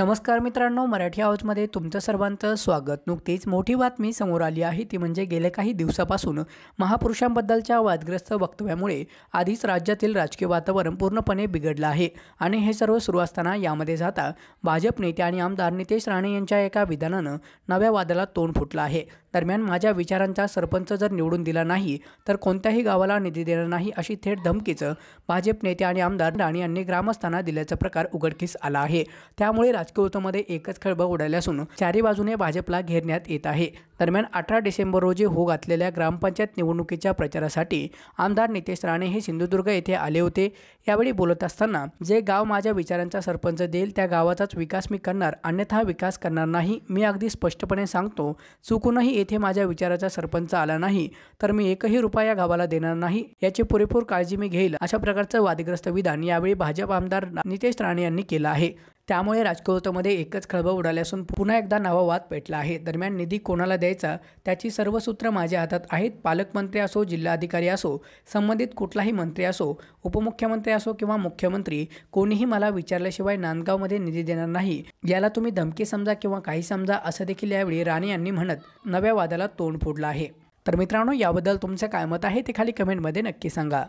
नमस्कार मित्रांनो मराठी आवाजमध्ये तुमचं सर्वांचं स्वागत नुकतीच मोठी बातमी समोर आली आहे ती म्हणजे गेल्या काही दिवसापासून महापुरुषांबद्दलच्या वादग्रस्त वक्तव्यामुळे आधीच राज्यातील राजकीय वातावरण पूर्णपणे बिघडलं आहे आणि हे सर्व सुरू असताना यामध्ये जाता भाजप नेते आणि आमदार नितेश राणे यांच्या एका विधानानं नव्या वादाला तोंड फुटलं आहे दरम्यान माझ्या विचारांचा सरपंच जर निवडून दिला नाही तर कोणत्याही गावाला निधी देणार नाही अशी थेट धमकीचं भाजप नेते आणि आमदार राणे यांनी ग्रामस्थांना दिल्याचा प्रकार उघडकीस आला आहे त्यामुळे राज राजकोटमध्ये एकच खळबळ उडाली असून चारी बाजूने भाजपला घेरण्यात येत आहे दरम्यान अठरा डिसेंबर रोजी हो घातलेल्या ग्रामपंचायत निवडणुकीच्या प्रचारासाठी आमदार नितेश राणे हे सिंधुदुर्ग येथे आले होते यावेळी बोलत असताना जे गाव माझ्या विचारांचा सरपंच देईल त्या गावाचाच विकास मी करणार अन्यथा विकास करणार नाही मी अगदी स्पष्टपणे सांगतो चुकूनही येथे माझ्या विचाराचा सरपंच आला नाही तर मी एकही रुपया या गावाला देणार नाही याची पुरेपूर काळजी मी घेईल अशा प्रकारचं वादग्रस्त विधान यावेळी भाजप आमदार नितेश राणे यांनी केलं आहे त्यामुळे राजकौतामध्ये एकच खळबळ उडाली असून पुन्हा एकदा नवा वाद पेटला आहे दरम्यान निधी कोणाला द्यायचा त्याची सर्व सूत्र माझ्या हातात आहेत पालकमंत्री असो जिल्हाधिकारी असो संबंधित कुठलाही मंत्री असो उपमुख्यमंत्री असो किंवा मुख्यमंत्री कोणीही मला विचारल्याशिवाय नांदगावमध्ये निधी देणार नाही याला तुम्ही धमकी समजा किंवा काही समजा असं देखील यावेळी राणे यांनी म्हणत नव्या वादाला तोंड फोडलं आहे तर मित्रांनो याबद्दल तुमचं काय मत आहे ते खाली कमेंटमध्ये नक्की सांगा